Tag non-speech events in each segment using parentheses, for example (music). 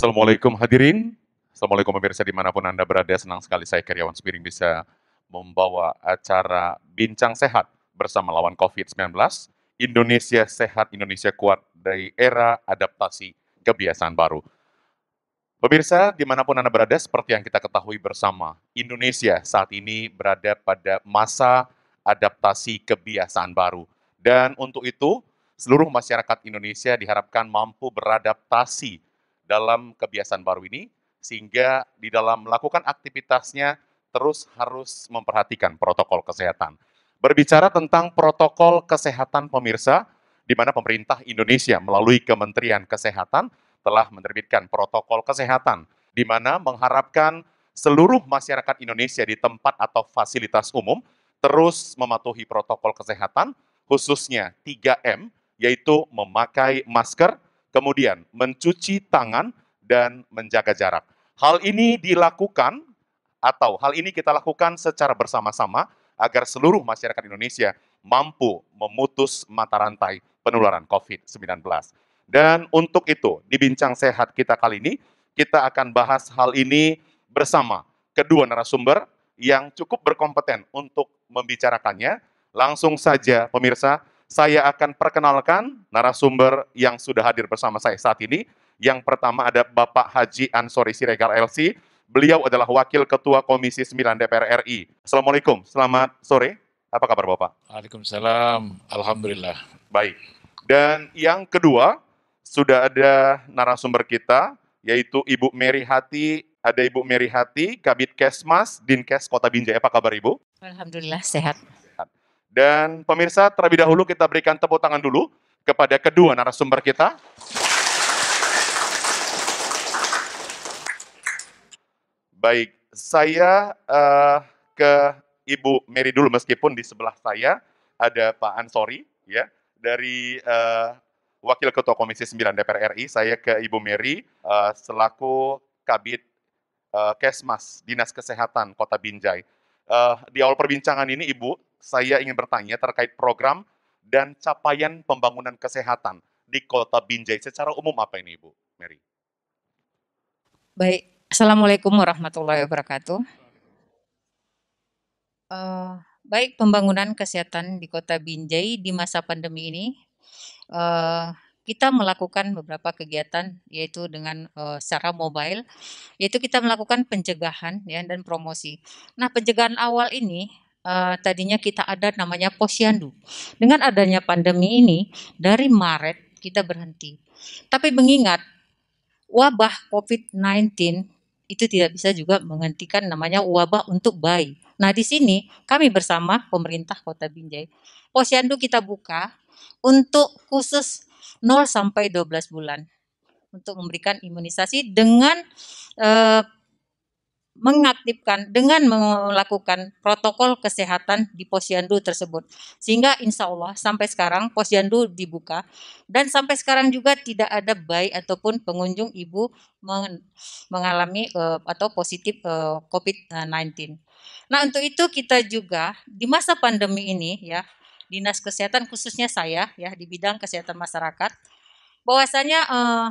Assalamualaikum hadirin. Assalamualaikum pemirsa dimanapun Anda berada. Senang sekali saya Karyawan Spiring bisa membawa acara Bincang Sehat bersama lawan COVID-19. Indonesia Sehat, Indonesia Kuat dari era adaptasi kebiasaan baru. Pemirsa, dimanapun Anda berada, seperti yang kita ketahui bersama, Indonesia saat ini berada pada masa adaptasi kebiasaan baru. Dan untuk itu, seluruh masyarakat Indonesia diharapkan mampu beradaptasi dalam kebiasaan baru ini, sehingga di dalam melakukan aktivitasnya terus harus memperhatikan protokol kesehatan. Berbicara tentang protokol kesehatan pemirsa, di mana pemerintah Indonesia melalui Kementerian Kesehatan telah menerbitkan protokol kesehatan, di mana mengharapkan seluruh masyarakat Indonesia di tempat atau fasilitas umum terus mematuhi protokol kesehatan, khususnya 3M, yaitu memakai masker, Kemudian mencuci tangan dan menjaga jarak. Hal ini dilakukan atau hal ini kita lakukan secara bersama-sama agar seluruh masyarakat Indonesia mampu memutus mata rantai penularan COVID-19. Dan untuk itu, di Bincang Sehat kita kali ini, kita akan bahas hal ini bersama kedua narasumber yang cukup berkompeten untuk membicarakannya. Langsung saja pemirsa, saya akan perkenalkan narasumber yang sudah hadir bersama saya saat ini. Yang pertama ada Bapak Haji Ansori Siregar LC. Beliau adalah Wakil Ketua Komisi 9 DPR RI. Assalamualaikum, selamat sore. Apa kabar Bapak? Waalaikumsalam, Alhamdulillah. Baik. Dan yang kedua, sudah ada narasumber kita, yaitu Ibu Mary Hati ada Ibu Meri Hati, Kabit Kesmas, Dinkes Kota Binjai. Apa kabar Ibu? Alhamdulillah sehat. Dan pemirsa, terlebih dahulu kita berikan tepuk tangan dulu kepada kedua narasumber kita. Baik, saya uh, ke Ibu Mary dulu meskipun di sebelah saya ada Pak Ansori ya dari uh, Wakil Ketua Komisi 9 DPR RI, saya ke Ibu Mary uh, selaku Kabit uh, Kesmas Dinas Kesehatan Kota Binjai. Uh, di awal perbincangan ini Ibu saya ingin bertanya terkait program dan capaian pembangunan kesehatan di Kota Binjai. Secara umum apa ini Ibu Mary? Baik, Assalamualaikum warahmatullahi wabarakatuh. Uh, baik, pembangunan kesehatan di Kota Binjai di masa pandemi ini uh, kita melakukan beberapa kegiatan yaitu dengan uh, secara mobile yaitu kita melakukan pencegahan ya dan promosi. Nah, pencegahan awal ini uh, tadinya kita ada namanya posyandu. Dengan adanya pandemi ini dari Maret kita berhenti. Tapi mengingat wabah COVID-19 itu tidak bisa juga menghentikan namanya wabah untuk bayi. Nah di sini kami bersama pemerintah Kota Binjai, posyandu kita buka untuk khusus 0 sampai 12 bulan untuk memberikan imunisasi dengan uh, mengaktifkan dengan melakukan protokol kesehatan di posyandu tersebut. Sehingga insya Allah sampai sekarang posyandu dibuka dan sampai sekarang juga tidak ada bayi ataupun pengunjung ibu mengalami eh, atau positif eh, COVID-19. Nah untuk itu kita juga di masa pandemi ini ya dinas kesehatan khususnya saya ya di bidang kesehatan masyarakat bahwasanya eh,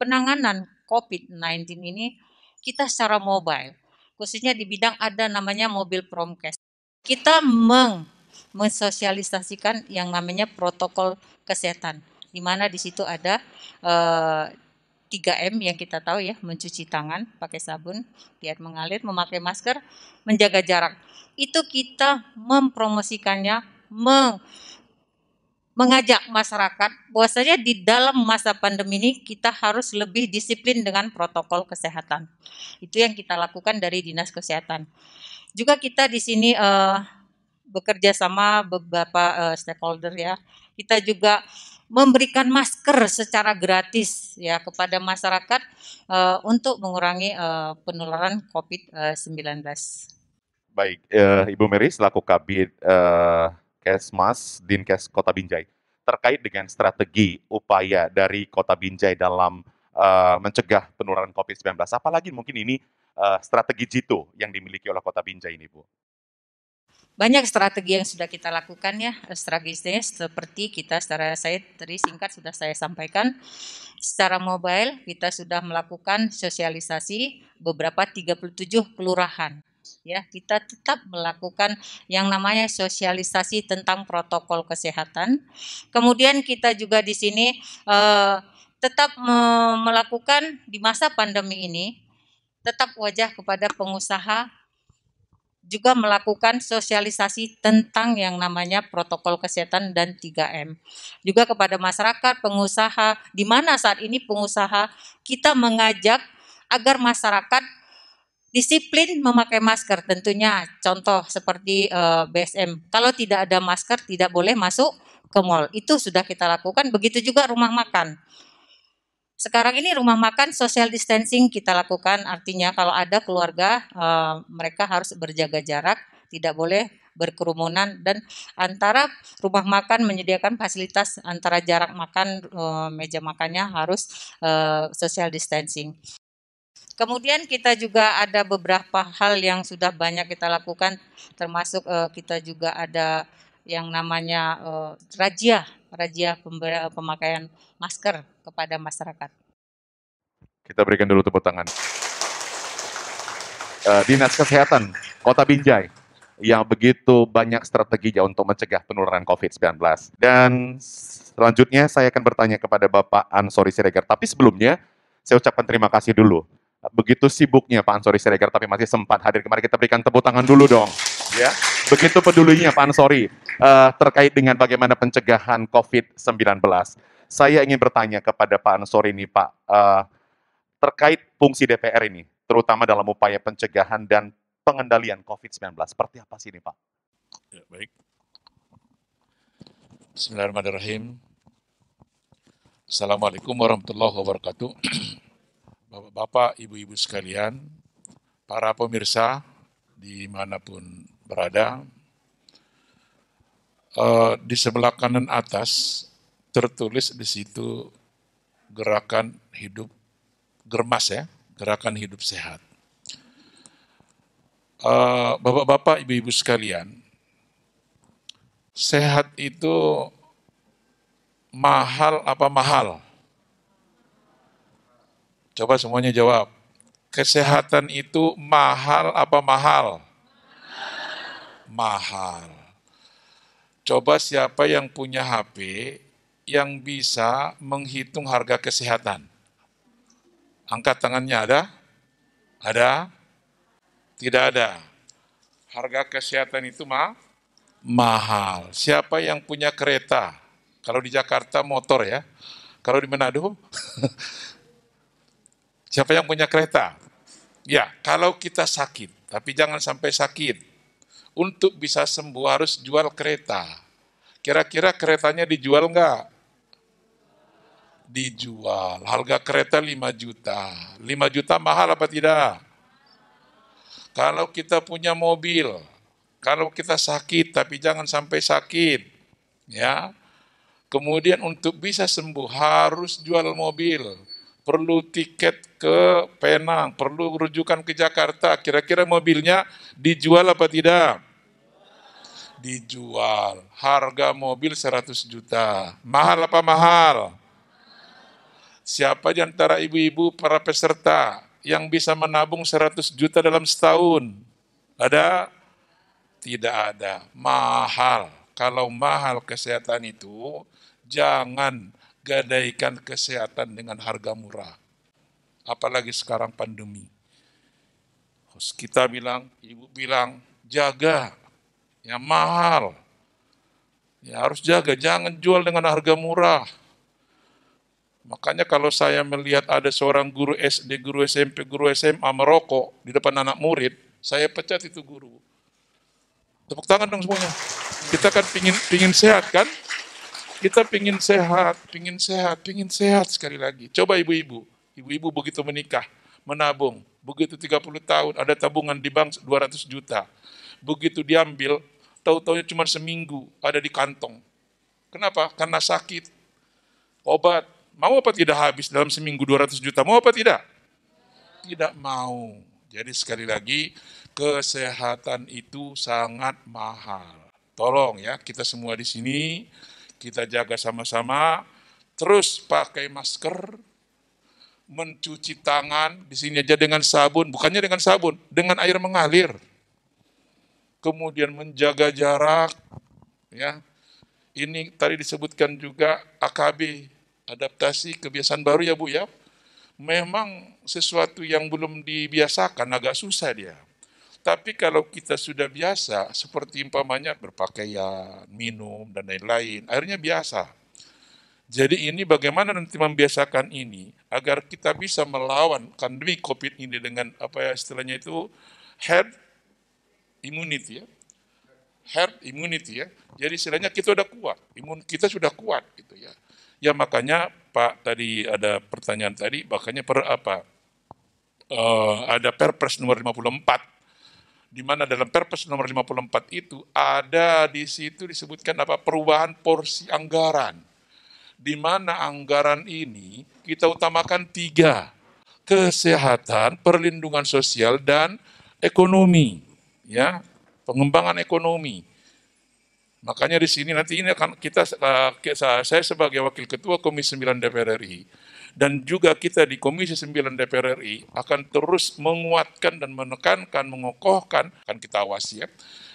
penanganan COVID-19 ini kita secara mobile khususnya di bidang ada namanya mobil promkes. Kita meng mensosialisasikan yang namanya protokol kesehatan, di mana di situ ada eh, tiga 3M yang kita tahu ya, mencuci tangan pakai sabun biar mengalir, memakai masker, menjaga jarak. Itu kita mempromosikannya, meng mengajak masyarakat bahwasanya di dalam masa pandemi ini kita harus lebih disiplin dengan protokol kesehatan. Itu yang kita lakukan dari Dinas Kesehatan. Juga kita di sini uh, bekerja sama beberapa uh, stakeholder ya. Kita juga memberikan masker secara gratis ya kepada masyarakat uh, untuk mengurangi uh, penularan COVID-19. Baik, uh, Ibu Meri selaku Kabit uh, Kesmas Dinkes Kota Binjai terkait dengan strategi upaya dari Kota Binjai dalam uh, mencegah penularan COVID-19. Apalagi mungkin ini uh, strategi jitu yang dimiliki oleh Kota Binjai ini, Bu banyak strategi yang sudah kita lakukan ya strategisnya seperti kita secara saya tadi singkat sudah saya sampaikan secara mobile kita sudah melakukan sosialisasi beberapa 37 kelurahan ya kita tetap melakukan yang namanya sosialisasi tentang protokol kesehatan. Kemudian kita juga di sini eh, tetap me melakukan di masa pandemi ini tetap wajah kepada pengusaha juga melakukan sosialisasi tentang yang namanya protokol kesehatan dan 3M. Juga kepada masyarakat, pengusaha, di mana saat ini pengusaha kita mengajak agar masyarakat Disiplin memakai masker tentunya contoh seperti uh, eh, BSM. Kalau tidak ada masker tidak boleh masuk ke mall. Itu sudah kita lakukan. Begitu juga rumah makan. Sekarang ini rumah makan social distancing kita lakukan. Artinya kalau ada keluarga uh, mereka harus berjaga jarak, tidak boleh berkerumunan dan antara rumah makan menyediakan fasilitas antara jarak makan eh, meja makannya harus social distancing. Kemudian kita juga ada beberapa hal yang sudah banyak kita lakukan, termasuk uh, kita juga ada yang namanya uh, rajia, rajia eh, pemakaian masker kepada masyarakat. Kita berikan dulu tepuk tangan. Uh, Dinas Kesehatan Kota Binjai yang begitu banyak strateginya untuk mencegah penularan COVID-19. Dan selanjutnya saya akan bertanya kepada Bapak Ansori Siregar. Tapi sebelumnya, saya ucapkan terima kasih dulu begitu sibuknya Pak Ansori Siregar tapi masih sempat hadir kemarin kita berikan tepuk tangan dulu dong ya begitu pedulinya Pak Ansori uh, terkait dengan bagaimana pencegahan COVID-19 saya ingin bertanya kepada Pak Ansori ini Pak uh, terkait fungsi DPR ini terutama dalam upaya pencegahan dan pengendalian COVID-19 seperti apa sih ini Pak ya, baik Bismillahirrahmanirrahim Assalamualaikum warahmatullahi wabarakatuh (clears throat) Bapak-bapak, ibu-ibu sekalian, para pemirsa dimanapun berada, uh, di sebelah kanan atas tertulis di situ gerakan hidup germas ya, gerakan hidup sehat. Eh, bapak-bapak, ibu-ibu sekalian, sehat itu mahal apa mahal? Coba semuanya jawab. Kesehatan itu mahal apa mahal? Mahal. Coba siapa yang punya HP yang bisa menghitung harga kesehatan? Angkat tangannya ada? Ada? Tidak ada. Harga kesehatan itu mah mahal. Siapa yang punya kereta? Kalau di Jakarta motor ya. Kalau di Manado (laughs) Siapa yang punya kereta? Ya, kalau kita sakit, tapi jangan sampai sakit. Untuk bisa sembuh harus jual kereta. Kira-kira keretanya dijual enggak? Dijual. Harga kereta 5 juta. 5 juta mahal apa tidak? Kalau kita punya mobil, kalau kita sakit, tapi jangan sampai sakit. Ya, Kemudian untuk bisa sembuh harus jual mobil perlu tiket ke Penang, perlu rujukan ke Jakarta, kira-kira mobilnya dijual apa tidak? Dijual. Harga mobil 100 juta. Mahal apa mahal? Siapa di antara ibu-ibu para peserta yang bisa menabung 100 juta dalam setahun? Ada? Tidak ada. Mahal. Kalau mahal kesehatan itu, jangan gadaikan kesehatan dengan harga murah. Apalagi sekarang pandemi. Host kita bilang, ibu bilang, jaga ya mahal. Ya harus jaga, jangan jual dengan harga murah. Makanya kalau saya melihat ada seorang guru SD, guru SMP, guru SMA merokok di depan anak murid, saya pecat itu guru. Tepuk tangan dong semuanya. Kita kan pingin, pingin sehat kan? Kita pingin sehat, pingin sehat, pingin sehat sekali lagi. Coba ibu-ibu, ibu-ibu begitu menikah, menabung. Begitu 30 tahun, ada tabungan di bank 200 juta. Begitu diambil, tahu tahu cuma seminggu ada di kantong. Kenapa? Karena sakit. Obat. Mau apa tidak habis dalam seminggu 200 juta? Mau apa tidak? Tidak mau. Jadi sekali lagi, kesehatan itu sangat mahal. Tolong ya, kita semua di sini kita jaga sama-sama, terus pakai masker, mencuci tangan di sini aja dengan sabun, bukannya dengan sabun, dengan air mengalir. Kemudian menjaga jarak, ya. Ini tadi disebutkan juga AKB, adaptasi kebiasaan baru ya Bu ya. Memang sesuatu yang belum dibiasakan agak susah dia. Tapi kalau kita sudah biasa, seperti umpamanya berpakaian, minum, dan lain-lain, akhirnya biasa. Jadi ini bagaimana nanti membiasakan ini agar kita bisa melawan pandemi COVID ini dengan apa ya istilahnya itu herd immunity ya. Herd immunity ya. Jadi istilahnya kita sudah kuat, imun kita sudah kuat gitu ya. Ya makanya Pak tadi ada pertanyaan tadi, makanya per apa? Uh, ada Perpres nomor 54 di mana dalam Perpres nomor 54 itu ada di situ disebutkan apa perubahan porsi anggaran. Di mana anggaran ini kita utamakan tiga, kesehatan, perlindungan sosial dan ekonomi, ya, pengembangan ekonomi. Makanya di sini nanti ini akan kita eh, saya sebagai wakil ketua Komisi 9 DPR RI dan juga kita di Komisi 9 DPR RI akan terus menguatkan dan menekankan, mengokohkan, akan kita awasi ya.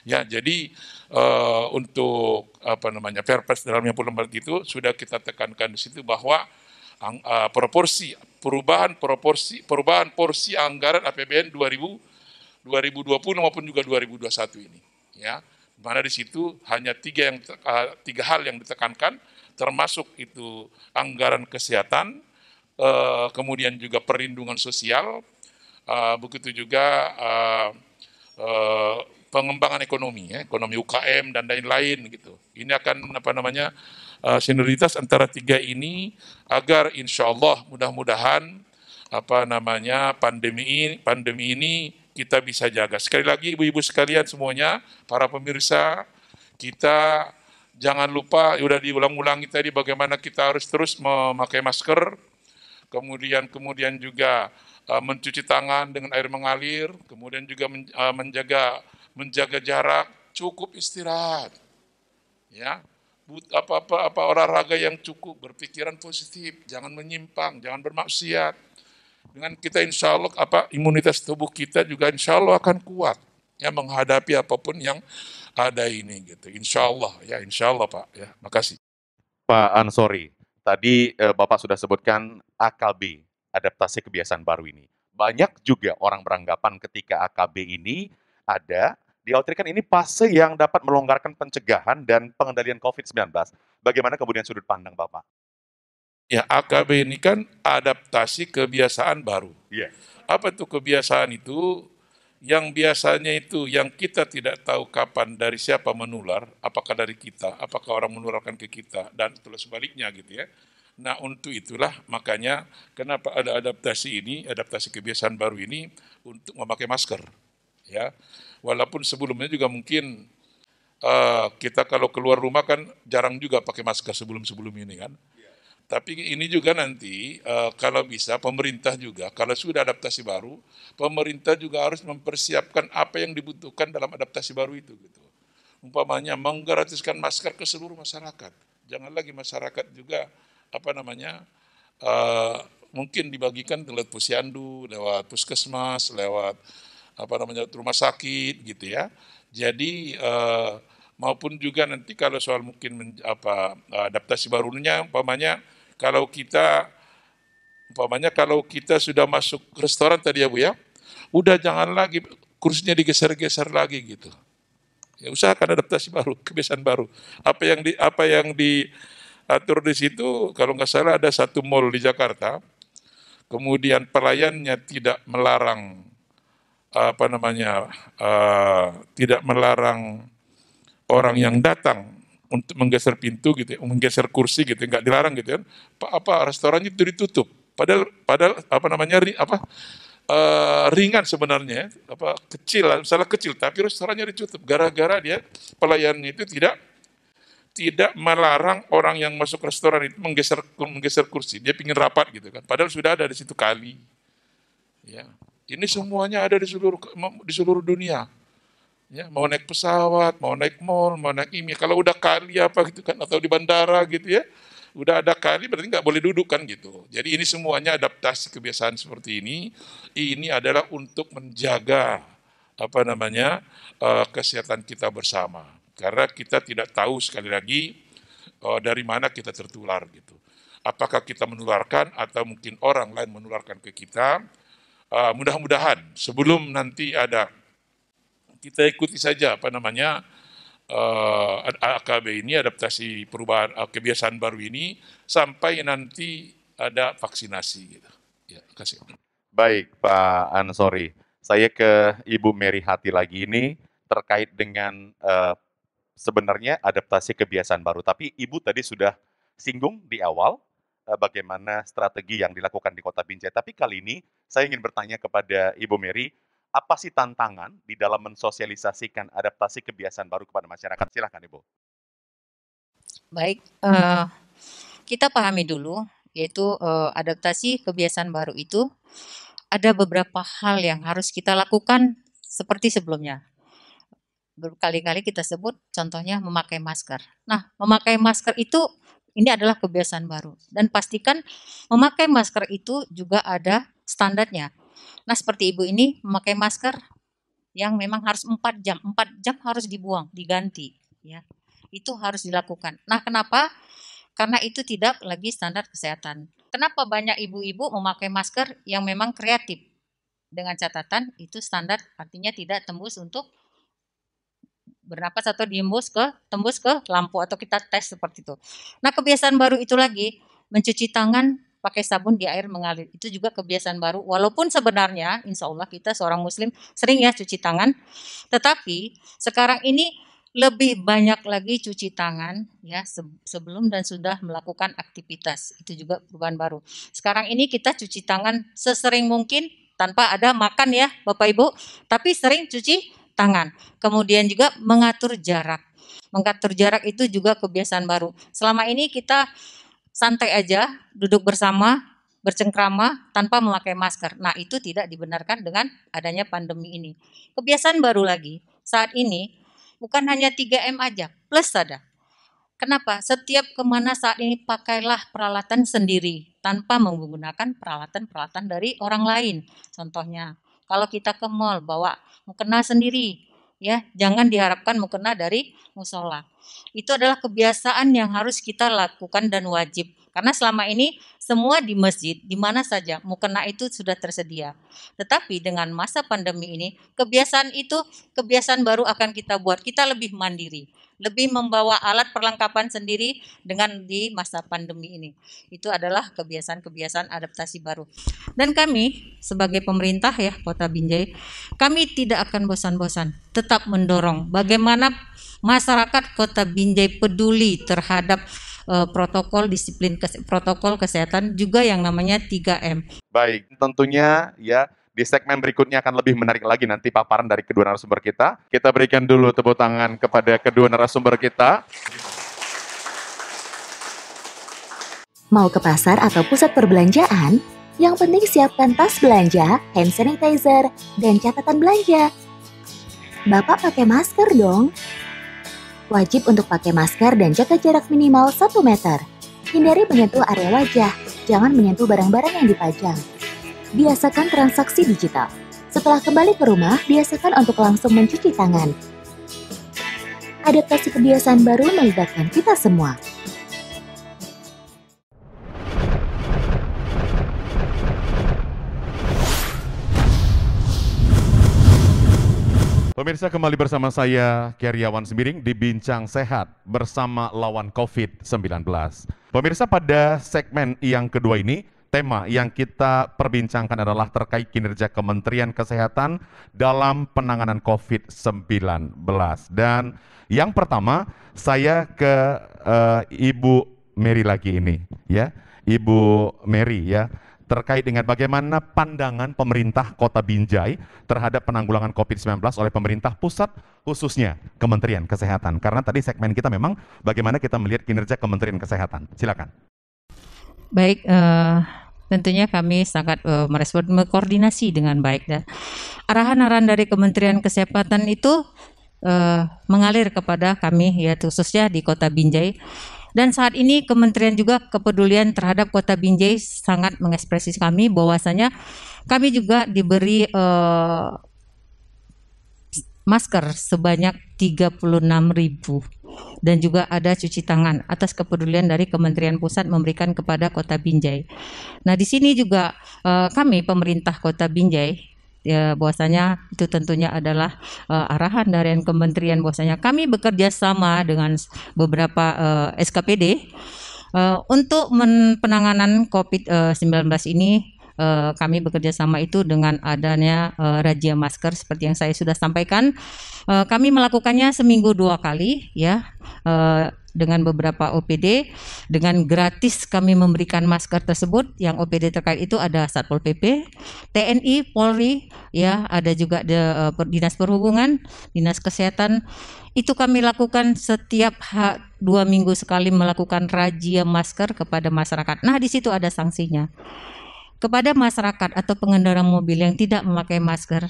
Ya, jadi uh, untuk apa namanya Perpres dalam yang puluh itu sudah kita tekankan di situ bahwa ang, uh, proporsi perubahan proporsi perubahan porsi anggaran APBN 2000 2020 maupun juga 2021 ini ya mana di situ hanya tiga yang eh, tiga hal yang ditekankan termasuk itu anggaran kesehatan Eh, kemudian juga perlindungan sosial, eh, begitu juga eh, pengembangan ekonomi, ya, ekonomi UKM dan lain-lain gitu. Ini akan apa namanya uh, sinergitas antara tiga ini agar insya Allah mudah-mudahan apa namanya pandemi ini, pandemi ini kita bisa jaga. Sekali lagi ibu-ibu sekalian semuanya, para pemirsa, kita jangan lupa sudah diulang-ulangi tadi bagaimana kita harus terus memakai masker, kemudian kemudian juga eh, mencuci tangan dengan air mengalir, kemudian juga eh, menjaga menjaga jarak, cukup istirahat. Ya. apa-apa apa olahraga yang cukup, berpikiran positif, jangan menyimpang, jangan bermaksiat. Dengan kita insya Allah apa imunitas tubuh kita juga insya Allah akan kuat ya menghadapi apapun yang ada ini gitu. Insya Allah ya, insya Allah Pak ya. Makasih. Pak Ansori, Tadi eh, Bapak sudah sebutkan AKB, adaptasi kebiasaan baru ini. Banyak juga orang beranggapan ketika AKB ini ada, diartikan ini fase yang dapat melonggarkan pencegahan dan pengendalian COVID-19. Bagaimana kemudian sudut pandang Bapak? Ya, AKB ini kan adaptasi kebiasaan baru. Yeah. Apa itu kebiasaan itu? yang biasanya itu yang kita tidak tahu kapan dari siapa menular, apakah dari kita, apakah orang menularkan ke kita, dan terus sebaliknya gitu ya. Nah untuk itulah makanya kenapa ada adaptasi ini, adaptasi kebiasaan baru ini untuk memakai masker. ya. Walaupun sebelumnya juga mungkin uh, kita kalau keluar rumah kan jarang juga pakai masker sebelum-sebelum ini kan. Tapi ini juga nanti eh, kalau bisa pemerintah juga kalau sudah adaptasi baru, pemerintah juga harus mempersiapkan apa yang dibutuhkan dalam adaptasi baru itu gitu. Umpamanya menggratiskan masker ke seluruh masyarakat. Jangan lagi masyarakat juga apa namanya eh, mungkin dibagikan lewat posyandu, lewat puskesmas, lewat apa namanya rumah sakit gitu ya. Jadi eh, maupun juga nanti kalau soal mungkin apa adaptasi barunya umpamanya kalau kita umpamanya kalau kita sudah masuk restoran tadi ya Bu ya, udah jangan lagi kursinya digeser-geser lagi gitu. Ya, usahakan adaptasi baru, (laughs) kebiasaan baru. Apa yang di apa yang diatur di situ kalau nggak salah ada satu mall di Jakarta. Kemudian pelayannya tidak melarang apa namanya? Uh, tidak melarang orang yang datang untuk menggeser pintu gitu, ya, menggeser kursi gitu, ya, nggak dilarang gitu kan. Ya. Apa restorannya itu ditutup. Padahal padahal apa namanya apa uh, ringan sebenarnya, apa kecil, salah kecil, tapi restorannya ditutup gara-gara dia pelayannya itu tidak tidak melarang orang yang masuk restoran itu menggeser menggeser kursi. Dia pingin rapat gitu kan. Padahal sudah ada di situ kali. Ya. Ini semuanya ada di seluruh di seluruh dunia ya mau naik pesawat, mau naik mall, mau naik ini. Kalau udah kali apa gitu kan atau di bandara gitu ya, udah ada kali berarti nggak boleh duduk kan gitu. Jadi ini semuanya adaptasi kebiasaan seperti ini. Ini adalah untuk menjaga apa namanya uh, kesehatan kita bersama. Karena kita tidak tahu sekali lagi uh, dari mana kita tertular gitu. Apakah kita menularkan atau mungkin orang lain menularkan ke kita? Uh, mudah-mudahan sebelum nanti ada kita ikuti saja apa namanya uh, eh, AKB ini adaptasi perubahan uh, kebiasaan baru ini sampai nanti ada vaksinasi gitu. Ya, kasih. Baik, Pak Ansori. Saya ke Ibu Mary Hati lagi ini terkait dengan uh, sebenarnya adaptasi kebiasaan baru. Tapi Ibu tadi sudah singgung di awal uh, bagaimana strategi yang dilakukan di Kota Binjai. Tapi kali ini saya ingin bertanya kepada Ibu Mary, apa sih tantangan di dalam mensosialisasikan adaptasi kebiasaan baru kepada masyarakat? Silahkan Ibu. Baik, uh, kita pahami dulu yaitu uh, adaptasi kebiasaan baru itu ada beberapa hal yang harus kita lakukan seperti sebelumnya. Berkali-kali kita sebut contohnya memakai masker. Nah, memakai masker itu ini adalah kebiasaan baru dan pastikan memakai masker itu juga ada standarnya Nah, seperti ibu ini memakai masker yang memang harus 4 jam, 4 jam harus dibuang, diganti, ya. Itu harus dilakukan. Nah, kenapa? Karena itu tidak lagi standar kesehatan. Kenapa banyak ibu-ibu memakai masker yang memang kreatif? Dengan catatan itu standar artinya tidak tembus untuk bernapas atau diembus ke tembus ke lampu atau kita tes seperti itu. Nah, kebiasaan baru itu lagi mencuci tangan pakai sabun di air mengalir. Itu juga kebiasaan baru. Walaupun sebenarnya, insya Allah kita seorang Muslim sering ya cuci tangan, tetapi sekarang ini lebih banyak lagi cuci tangan ya sebelum dan sudah melakukan aktivitas itu juga perubahan baru. Sekarang ini kita cuci tangan sesering mungkin tanpa ada makan ya Bapak Ibu, tapi sering cuci tangan. Kemudian juga mengatur jarak. Mengatur jarak itu juga kebiasaan baru. Selama ini kita santai aja, duduk bersama, bercengkrama tanpa memakai masker. Nah, itu tidak dibenarkan dengan adanya pandemi ini. Kebiasaan baru lagi saat ini bukan hanya 3M aja, plus ada. Kenapa? Setiap kemana saat ini pakailah peralatan sendiri tanpa menggunakan peralatan-peralatan dari orang lain. Contohnya, kalau kita ke mall bawa mukena sendiri, ya jangan diharapkan mukena dari musola itu adalah kebiasaan yang harus kita lakukan dan wajib karena selama ini semua di masjid, di mana saja, mukena itu sudah tersedia. Tetapi dengan masa pandemi ini, kebiasaan itu, kebiasaan baru akan kita buat. Kita lebih mandiri, lebih membawa alat perlengkapan sendiri dengan di masa pandemi ini. Itu adalah kebiasaan-kebiasaan adaptasi baru. Dan kami sebagai pemerintah ya Kota Binjai, kami tidak akan bosan-bosan tetap mendorong bagaimana masyarakat Kota Binjai peduli terhadap uh, protokol disiplin kes protokol kesehatan juga yang namanya 3M. Baik, tentunya ya di segmen berikutnya akan lebih menarik lagi nanti paparan dari kedua narasumber kita. Kita berikan dulu tepuk tangan kepada kedua narasumber kita. Mau ke pasar atau pusat perbelanjaan? Yang penting siapkan tas belanja, hand sanitizer, dan catatan belanja. Bapak pakai masker dong. Wajib untuk pakai masker dan jaga jarak minimal 1 meter. Hindari menyentuh area wajah, jangan menyentuh barang-barang yang dipajang. Biasakan transaksi digital. Setelah kembali ke rumah, biasakan untuk langsung mencuci tangan. Adaptasi kebiasaan baru melibatkan kita semua. Pemirsa kembali bersama saya Keriawan Semiring di Bincang Sehat bersama lawan COVID-19. Pemirsa pada segmen yang kedua ini, tema yang kita perbincangkan adalah terkait kinerja Kementerian Kesehatan dalam penanganan COVID-19. Dan yang pertama, saya ke uh, Ibu Mary lagi ini, ya. Ibu Mary ya terkait dengan bagaimana pandangan pemerintah Kota Binjai terhadap penanggulangan COVID-19 oleh pemerintah pusat khususnya Kementerian Kesehatan. Karena tadi segmen kita memang bagaimana kita melihat kinerja Kementerian Kesehatan. Silakan. Baik, uh, tentunya kami sangat uh, merespon mengkoordinasi dengan baik arahan-arahan dari Kementerian Kesehatan itu uh, mengalir kepada kami ya khususnya di Kota Binjai dan saat ini kementerian juga kepedulian terhadap kota Binjai sangat mengekspresi kami bahwasanya kami juga diberi eh, masker sebanyak 36 ribu dan juga ada cuci tangan atas kepedulian dari Kementerian Pusat memberikan kepada Kota Binjai. Nah, di sini juga eh, kami pemerintah Kota Binjai ya, bahwasanya itu tentunya adalah uh, arahan dari kementerian bahwasanya kami bekerja sama dengan beberapa uh, eh, SKPD uh, eh, untuk penanganan COVID-19 ini uh, kami bekerja sama itu dengan adanya uh, razia masker seperti yang saya sudah sampaikan. Uh, kami melakukannya seminggu dua kali ya. Uh, dengan beberapa OPD dengan gratis kami memberikan masker tersebut yang OPD terkait itu ada Satpol PP, TNI, Polri ya ada juga de, uh, Dinas Perhubungan, Dinas Kesehatan itu kami lakukan setiap ha, dua minggu sekali melakukan razia masker kepada masyarakat. Nah di situ ada sanksinya kepada masyarakat atau pengendara mobil yang tidak memakai masker.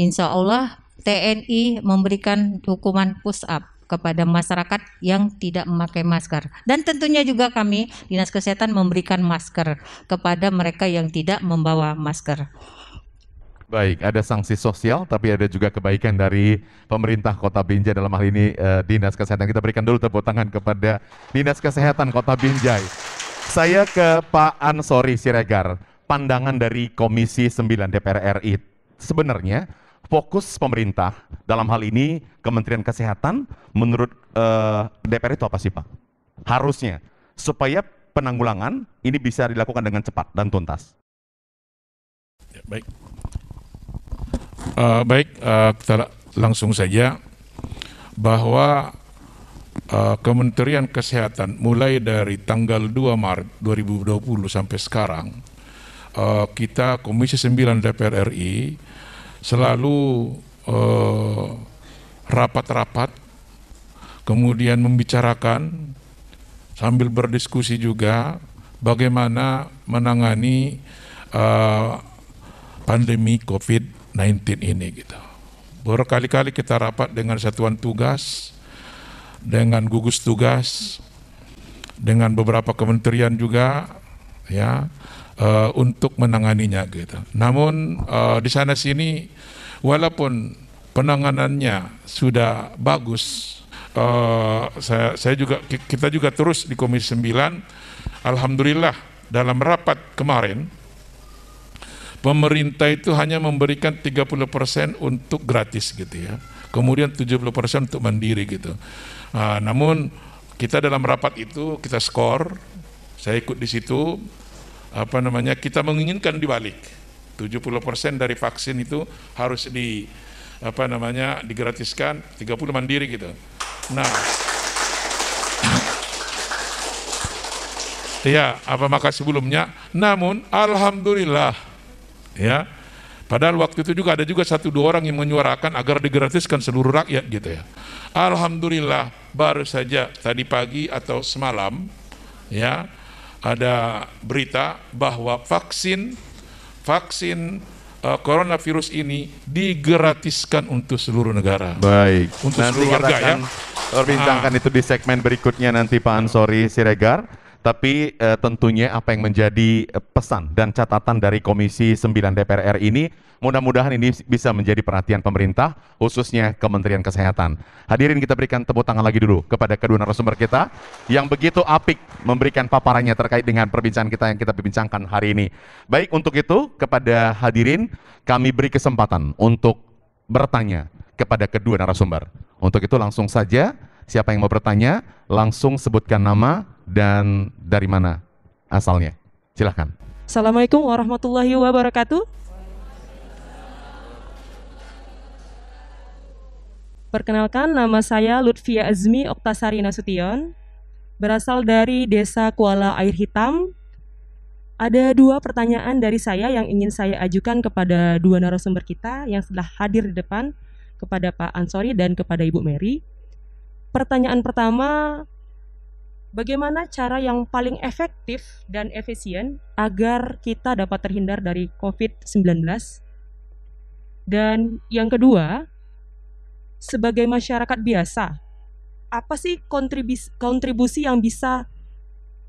Insya Allah TNI memberikan hukuman push up kepada masyarakat yang tidak memakai masker. Dan tentunya juga kami Dinas Kesehatan memberikan masker kepada mereka yang tidak membawa masker. Baik, ada sanksi sosial tapi ada juga kebaikan dari pemerintah Kota Binjai dalam hal ini eh, Dinas Kesehatan. Kita berikan dulu tepuk tangan kepada Dinas Kesehatan Kota Binjai. Saya ke Pak Ansori Siregar, pandangan dari Komisi 9 DPR RI. Sebenarnya fokus pemerintah dalam hal ini Kementerian Kesehatan menurut uh, eh, DPR itu apa sih Pak? Harusnya supaya penanggulangan ini bisa dilakukan dengan cepat dan tuntas. Ya, baik, uh, baik uh, kita langsung saja bahwa uh, Kementerian Kesehatan mulai dari tanggal 2 Maret 2020 sampai sekarang uh, kita Komisi 9 DPR RI selalu eh, rapat-rapat, eh, kemudian membicarakan sambil berdiskusi juga bagaimana menangani eh, pandemi COVID-19 ini gitu. Berkali-kali kita rapat dengan satuan tugas, dengan gugus tugas, dengan beberapa kementerian juga, ya uh, untuk menanganinya gitu. Namun uh, di sana sini walaupun penanganannya sudah bagus uh, saya saya juga kita juga terus di Komisi 9 alhamdulillah dalam rapat kemarin pemerintah itu hanya memberikan 30% untuk gratis gitu ya. Kemudian 70% untuk mandiri gitu. Uh, namun kita dalam rapat itu kita skor saya ikut di situ apa namanya kita menginginkan dibalik 70% dari vaksin itu harus di apa namanya digratiskan 30 mandiri gitu nah (coughs) ya apa makasih sebelumnya namun alhamdulillah ya padahal waktu itu juga ada juga satu dua orang yang menyuarakan agar digratiskan seluruh rakyat gitu ya alhamdulillah baru saja tadi pagi atau semalam ya ada berita bahwa vaksin vaksin uh, coronavirus ini digratiskan untuk seluruh negara. Baik. Untuk nanti seluruh warga ya. Perbincangkan ah. itu di segmen berikutnya nanti Pak Ansori Siregar. Tapi eh, tentunya apa yang menjadi eh, pesan dan catatan dari Komisi 9 DPR RI ini mudah-mudahan ini bisa menjadi perhatian pemerintah khususnya Kementerian Kesehatan. Hadirin kita berikan tepuk tangan lagi dulu kepada kedua narasumber kita yang begitu apik memberikan paparannya terkait dengan perbincangan kita yang kita bincangkan hari ini. Baik untuk itu kepada hadirin kami beri kesempatan untuk bertanya kepada kedua narasumber. Untuk itu langsung saja Siapa yang mau bertanya, langsung sebutkan nama dan dari mana asalnya. Silahkan. Assalamualaikum warahmatullahi wabarakatuh. Perkenalkan, nama saya Lutfia Azmi Oktasari Nasution, berasal dari Desa Kuala Air Hitam. Ada dua pertanyaan dari saya yang ingin saya ajukan kepada dua narasumber kita yang sudah hadir di depan, kepada Pak Ansori dan kepada Ibu Mary pertanyaan pertama, bagaimana cara yang paling efektif dan efisien agar kita dapat terhindar dari COVID-19? Dan yang kedua, sebagai masyarakat biasa, apa sih kontribusi, kontribusi yang bisa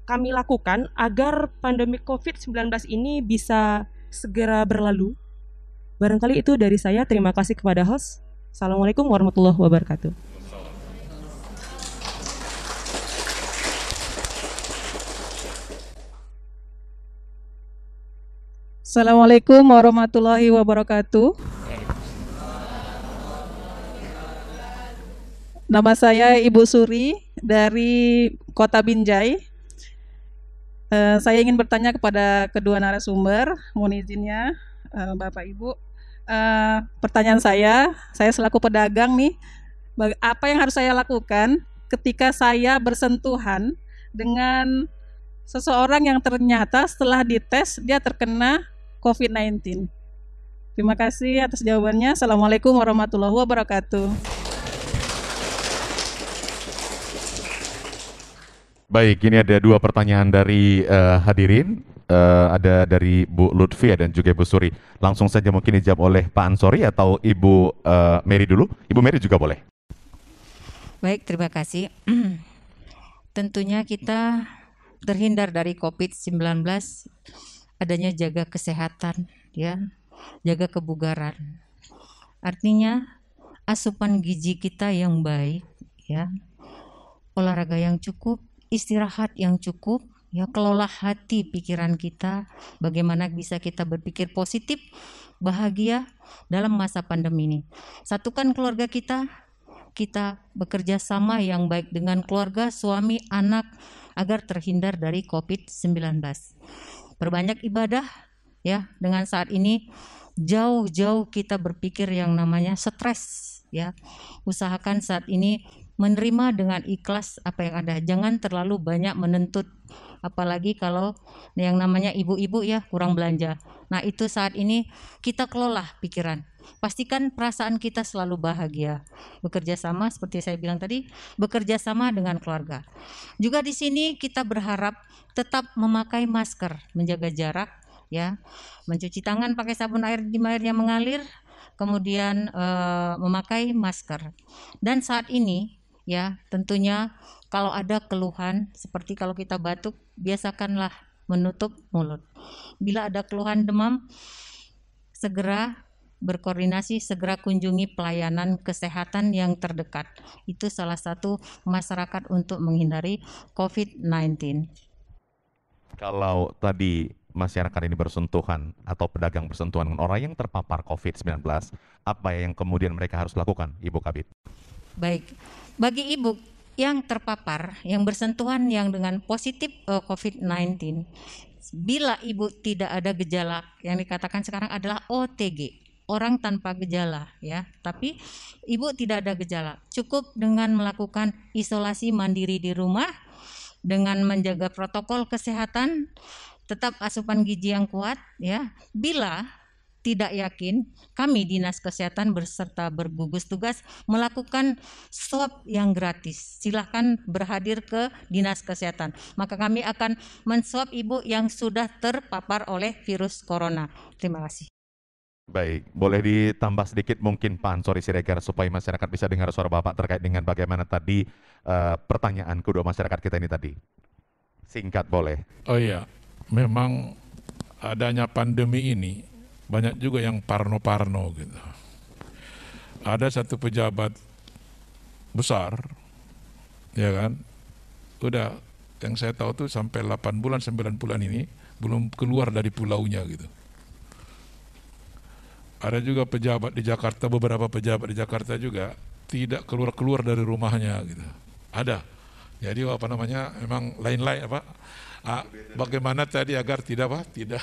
kami lakukan agar pandemi COVID-19 ini bisa segera berlalu? Barangkali itu dari saya. Terima kasih kepada host. Assalamualaikum warahmatullahi wabarakatuh. Assalamualaikum warahmatullahi wabarakatuh. Nama saya Ibu Suri dari Kota Binjai. Eh, saya ingin bertanya kepada kedua narasumber, mohon izinnya uh, Bapak Ibu. Eh, pertanyaan saya, saya selaku pedagang nih, apa yang harus saya lakukan ketika saya bersentuhan dengan seseorang yang ternyata setelah dites dia terkena COVID-19. Terima kasih atas jawabannya. Assalamualaikum warahmatullahi wabarakatuh. Baik, ini ada dua pertanyaan dari uh, hadirin. Uh, ada dari Bu Lutfi dan juga Bu Suri. Langsung saja mungkin dijawab oleh Pak Ansori atau Ibu uh, Mary dulu. Ibu Mary juga boleh. Baik, terima kasih. (clears throat) Tentunya kita terhindar dari COVID-19 adanya hmm. jaga kesehatan ya hmm. jaga kebugaran artinya asupan gizi kita yang baik ya olahraga yang cukup istirahat yang cukup ya kelola hati pikiran kita bagaimana bisa kita berpikir positif bahagia dalam masa pandemi ini satukan keluarga kita kita bekerja sama yang baik dengan keluarga suami anak agar terhindar dari COVID-19 perbanyak ibadah ya dengan saat ini jauh-jauh kita berpikir yang namanya stres ya usahakan saat ini menerima dengan ikhlas apa yang ada jangan terlalu banyak menuntut apalagi kalau yang namanya ibu-ibu ya kurang belanja nah itu saat ini kita kelola pikiran pastikan perasaan kita selalu bahagia. Bekerja sama seperti saya bilang tadi, bekerja sama dengan keluarga. Juga di sini kita berharap tetap memakai masker, menjaga jarak ya, mencuci tangan pakai sabun air di air yang mengalir, kemudian eh, memakai masker. Dan saat ini ya, tentunya kalau ada keluhan seperti kalau kita batuk, biasakanlah menutup mulut. Bila ada keluhan demam, segera berkoordinasi segera kunjungi pelayanan kesehatan yang terdekat. Itu salah satu masyarakat untuk menghindari COVID-19. Kalau tadi masyarakat ini bersentuhan atau pedagang bersentuhan dengan orang yang terpapar COVID-19, apa yang kemudian mereka harus lakukan, Ibu Kabit? Baik, bagi Ibu yang terpapar, yang bersentuhan yang dengan positif eh, COVID-19, bila Ibu tidak ada gejala yang dikatakan sekarang adalah OTG, orang tanpa gejala ya. Tapi ibu tidak ada gejala. Cukup dengan melakukan isolasi mandiri di rumah dengan menjaga protokol kesehatan, tetap asupan gizi yang kuat ya. Bila tidak yakin, kami Dinas Kesehatan berserta bergugus tugas melakukan swab yang gratis. Silahkan berhadir ke Dinas Kesehatan. Maka kami akan menswab ibu yang sudah terpapar oleh virus corona. Terima kasih. Baik, boleh ditambah sedikit mungkin Pan, sorry Siregar, supaya masyarakat bisa dengar suara Bapak terkait dengan bagaimana tadi uh, pertanyaan kedua masyarakat kita ini tadi. Singkat boleh. Oh iya, memang adanya pandemi ini banyak juga yang parno-parno gitu. Ada satu pejabat besar, ya kan, udah yang saya tahu tuh sampai 8 bulan, 9 bulan ini belum keluar dari pulaunya gitu ada juga pejabat di Jakarta beberapa pejabat di Jakarta juga tidak keluar keluar dari rumahnya gitu ada jadi apa namanya memang lain-lain apa ah, bagaimana tadi agar tidak apa tidak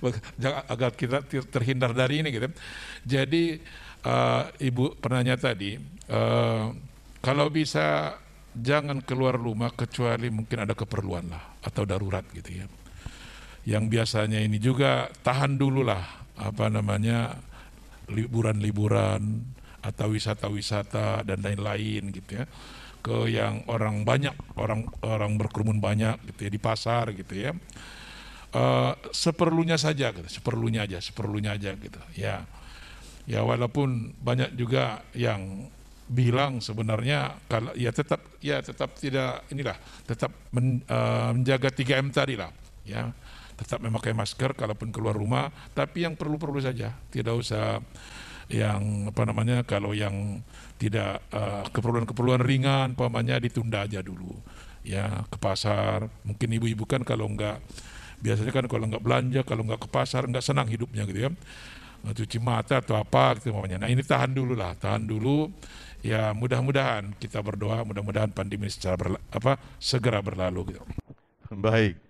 (laughs) agar kita terhindar dari ini gitu jadi uh, ibu penanya tadi uh, kalau bisa jangan keluar rumah kecuali mungkin ada keperluan lah atau darurat gitu ya yang biasanya ini juga tahan dulu lah apa namanya liburan-liburan atau wisata-wisata dan lain-lain gitu ya ke yang orang banyak orang orang berkerumun banyak gitu ya di pasar gitu ya e, seperlunya saja gitu seperlunya aja seperlunya aja gitu ya ya walaupun banyak juga yang bilang sebenarnya kalau ya tetap ya tetap tidak inilah tetap men, e, menjaga 3M tadi lah ya tetap memakai masker kalaupun keluar rumah, tapi yang perlu-perlu saja, tidak usah yang apa namanya kalau yang tidak eh, keperluan-keperluan uh, ringan umpamanya ditunda aja dulu ya ke pasar mungkin ibu-ibu kan kalau enggak biasanya kan kalau enggak belanja kalau enggak ke pasar enggak senang hidupnya gitu ya eh, cuci mata atau apa gitu namanya nah ini tahan dulu lah tahan dulu ya mudah-mudahan kita berdoa mudah-mudahan pandemi secara berla apa segera berlalu gitu baik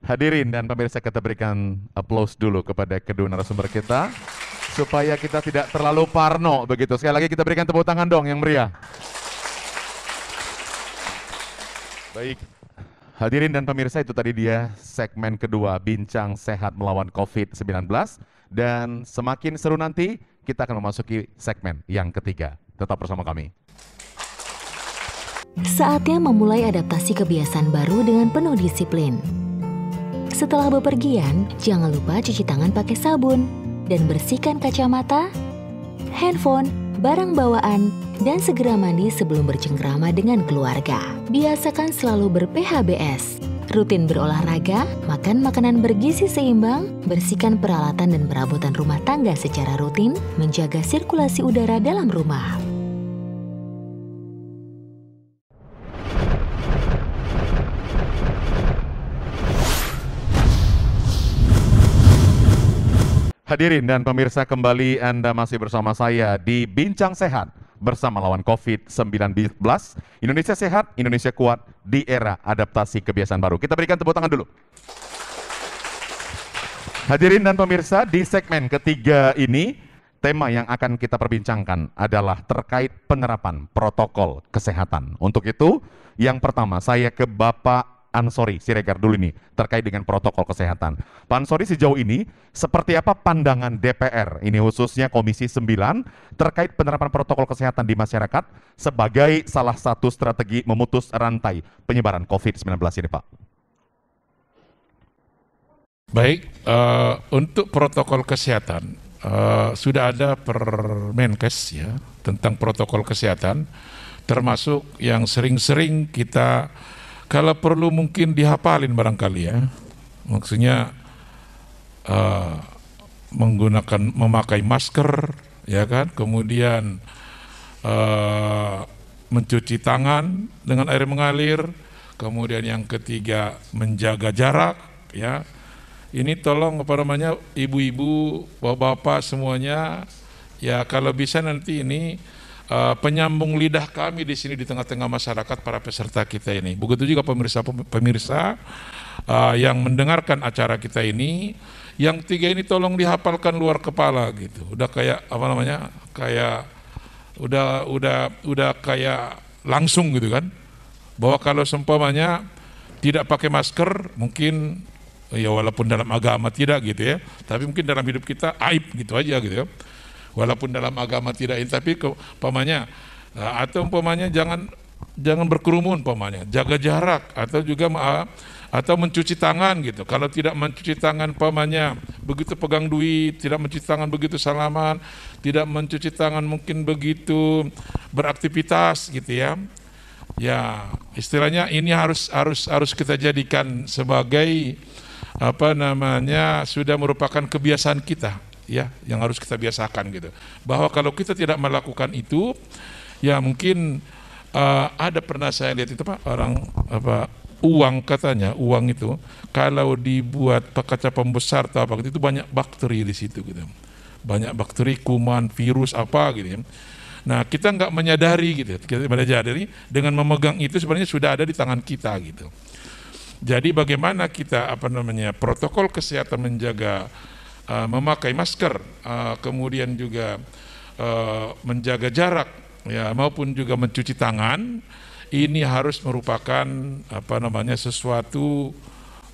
Hadirin dan pemirsa kita berikan aplaus dulu kepada kedua narasumber kita supaya kita tidak terlalu parno begitu. Sekali lagi kita berikan tepuk tangan dong yang meriah. Baik, hadirin dan pemirsa itu tadi dia segmen kedua Bincang Sehat Melawan COVID-19 dan semakin seru nanti kita akan memasuki segmen yang ketiga. Tetap bersama kami. Saatnya memulai adaptasi kebiasaan baru dengan penuh disiplin. Setelah bepergian, jangan lupa cuci tangan pakai sabun dan bersihkan kacamata, handphone, barang bawaan, dan segera mandi sebelum bercengkrama dengan keluarga. Biasakan selalu ber-PHBS, rutin berolahraga, makan makanan bergizi seimbang, bersihkan peralatan dan perabotan rumah tangga secara rutin, menjaga sirkulasi udara dalam rumah. Hadirin dan pemirsa kembali Anda masih bersama saya di Bincang Sehat bersama lawan COVID-19. Indonesia sehat, Indonesia kuat di era adaptasi kebiasaan baru. Kita berikan tepuk tangan dulu. Hadirin dan pemirsa, di segmen ketiga ini tema yang akan kita perbincangkan adalah terkait penerapan protokol kesehatan. Untuk itu, yang pertama saya ke Bapak Ansori Siregar dulu ini terkait dengan protokol kesehatan. Pak Ansori sejauh ini seperti apa pandangan DPR ini khususnya Komisi 9 terkait penerapan protokol kesehatan di masyarakat sebagai salah satu strategi memutus rantai penyebaran COVID-19 ini Pak? Baik, uh, untuk protokol kesehatan uh, sudah ada Permenkes ya tentang protokol kesehatan termasuk yang sering-sering kita kalau perlu mungkin dihafalin barangkali ya. Maksudnya uh, menggunakan memakai masker ya kan, kemudian uh, mencuci tangan dengan air mengalir, kemudian yang ketiga menjaga jarak ya. Ini tolong apa namanya ibu-ibu, bapak-bapak semuanya ya kalau bisa nanti ini Eh, penyambung lidah kami di sini di tengah-tengah masyarakat para peserta kita ini. Begitu juga pemirsa-pemirsa uh, eh, yang mendengarkan acara kita ini, yang tiga ini tolong dihafalkan luar kepala gitu. Udah kayak apa namanya? Kayak udah udah udah kayak langsung gitu kan. Bahwa kalau seumpamanya tidak pakai masker mungkin ya walaupun dalam agama tidak gitu ya, tapi mungkin dalam hidup kita aib gitu aja gitu ya walaupun dalam agama tidak ini tapi ke, eh, atau umpamanya jangan jangan berkerumun umpamanya jaga jarak atau juga atau mencuci tangan gitu. Kalau tidak mencuci tangan pamannya begitu pegang duit, tidak mencuci tangan begitu salaman, tidak mencuci tangan mungkin begitu beraktivitas gitu ya. Ya, istilahnya ini harus harus harus kita jadikan sebagai apa namanya sudah merupakan kebiasaan kita ya yang harus kita biasakan gitu. Bahwa kalau kita tidak melakukan itu ya mungkin uh, ada pernah saya lihat itu Pak orang apa uang katanya uang itu kalau dibuat kaca pembesar atau apa itu banyak bakteri di situ gitu banyak bakteri kuman virus apa gitu ya. Nah kita nggak menyadari gitu kita menyadari dengan memegang itu sebenarnya sudah ada di tangan kita gitu. Jadi bagaimana kita apa namanya protokol kesehatan menjaga Eh, memakai masker, eh, kemudian juga eh, menjaga jarak, ya maupun juga mencuci tangan, ini harus merupakan apa namanya sesuatu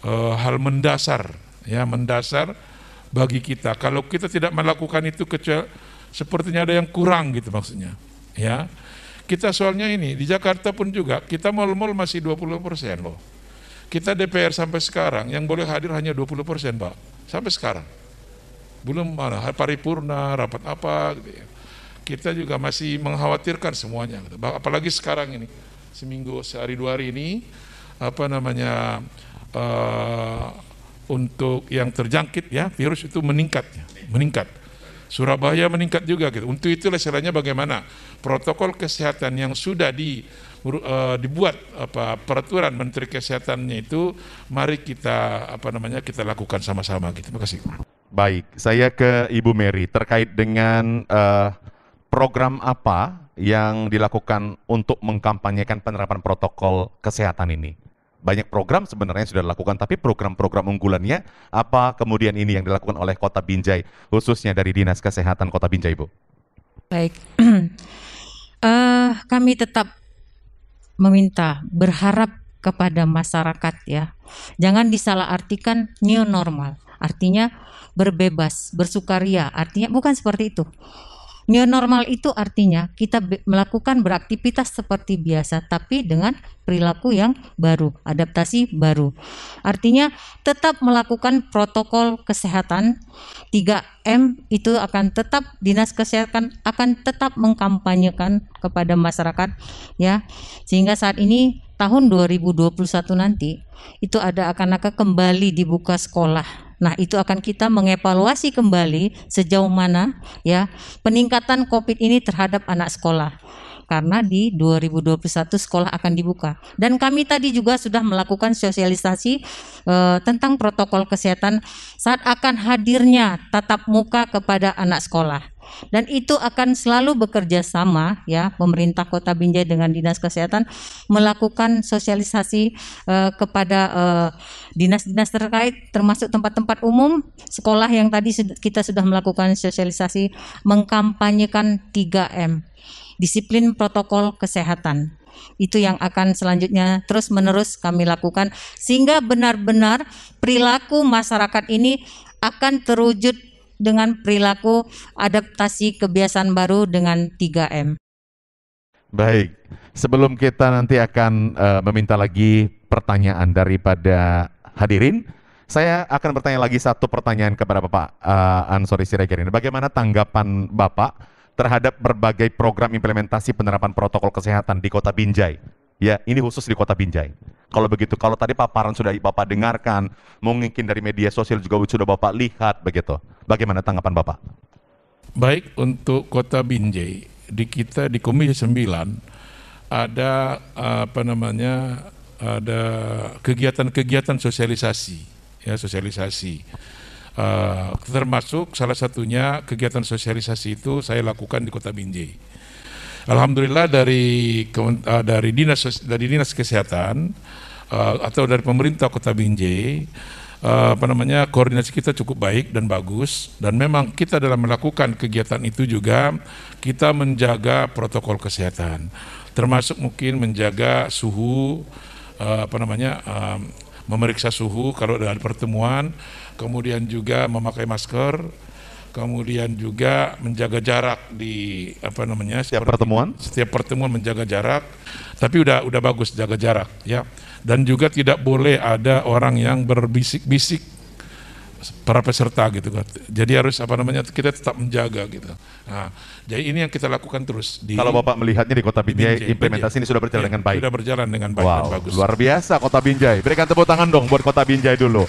hal mendasar, ya mendasar bagi kita. Kalau kita tidak melakukan itu kecil, sepertinya ada yang kurang gitu maksudnya, ya. Kita soalnya ini di Jakarta pun juga kita mal-mal masih 20 persen loh. Kita DPR sampai sekarang yang boleh hadir hanya 20 persen pak sampai sekarang belum mana paripurna rapat apa gitu ya. kita juga masih mengkhawatirkan semuanya gitu. apalagi sekarang ini seminggu sehari dua hari ini apa namanya uh, untuk yang terjangkit ya virus itu meningkat ya, meningkat Surabaya meningkat juga gitu untuk itu caranya bagaimana protokol kesehatan yang sudah di eh, dibuat apa peraturan Menteri Kesehatannya itu mari kita apa namanya kita lakukan sama-sama gitu. Terima kasih. Baik, saya ke Ibu Mary terkait dengan uh, program apa yang dilakukan untuk mengkampanyekan penerapan protokol kesehatan ini? Banyak program sebenarnya sudah dilakukan, tapi program-program unggulannya apa kemudian ini yang dilakukan oleh Kota Binjai, khususnya dari Dinas Kesehatan Kota Binjai, Ibu? Baik, uh, (clears throat) kami tetap meminta, berharap kepada masyarakat ya, jangan disalahartikan new normal artinya berbebas, bersukaria, artinya bukan seperti itu. New normal itu artinya kita melakukan beraktivitas seperti biasa tapi dengan perilaku yang baru, adaptasi baru. Artinya tetap melakukan protokol kesehatan 3M itu akan tetap dinas kesehatan akan tetap mengkampanyekan kepada masyarakat ya. Sehingga saat ini tahun 2021 nanti itu ada akan akan kembali dibuka sekolah Nah, itu akan kita mengevaluasi kembali sejauh mana ya peningkatan Covid ini terhadap anak sekolah. Karena di 2021 sekolah akan dibuka dan kami tadi juga sudah melakukan sosialisasi e, tentang protokol kesehatan saat akan hadirnya tatap muka kepada anak sekolah dan itu akan selalu bekerja sama ya pemerintah Kota Binjai dengan dinas kesehatan melakukan sosialisasi eh, kepada eh, dinas-dinas eh, terkait termasuk tempat-tempat umum sekolah yang tadi kita sudah melakukan sosialisasi mengkampanyekan 3M disiplin protokol kesehatan itu yang akan selanjutnya terus menerus kami lakukan sehingga benar-benar perilaku masyarakat ini akan terwujud dengan perilaku adaptasi kebiasaan baru dengan 3M. Baik, sebelum kita nanti akan uh, meminta lagi pertanyaan daripada hadirin, saya akan bertanya lagi satu pertanyaan kepada Bapak uh, Ansori Siregar ini. Bagaimana tanggapan Bapak terhadap berbagai program implementasi penerapan protokol kesehatan di Kota Binjai? Ya, ini khusus di Kota Binjai. Kalau begitu, kalau tadi paparan sudah Bapak dengarkan, mungkin dari media sosial juga sudah Bapak lihat begitu. Bagaimana tanggapan Bapak? Baik, untuk kota Binjai, di kita di Komisi 9 ada apa namanya ada kegiatan-kegiatan sosialisasi ya sosialisasi uh, termasuk salah satunya kegiatan sosialisasi itu saya lakukan di kota Binjai. Alhamdulillah dari uh, dari dinas dari dinas kesehatan uh, atau dari pemerintah kota Binjai Eh, apa namanya koordinasi kita cukup baik dan bagus dan memang kita dalam melakukan kegiatan itu juga kita menjaga protokol kesehatan termasuk mungkin menjaga suhu eh, apa namanya eh, memeriksa suhu kalau ada pertemuan kemudian juga memakai masker kemudian juga menjaga jarak di apa namanya setiap pertemuan setiap pertemuan menjaga jarak tapi udah udah bagus jaga jarak ya dan juga tidak boleh ada orang yang berbisik-bisik para peserta gitu kan. Jadi harus apa namanya kita tetap menjaga gitu. Nah, jadi ini yang kita lakukan terus. Di Kalau Bapak melihatnya di Kota Binjai, Binjai implementasi Binjai. ini sudah berjalan ya, dengan baik. Sudah berjalan dengan baik wow, dan bagus. Luar biasa Kota Binjai. Berikan tepuk tangan dong buat Kota Binjai dulu.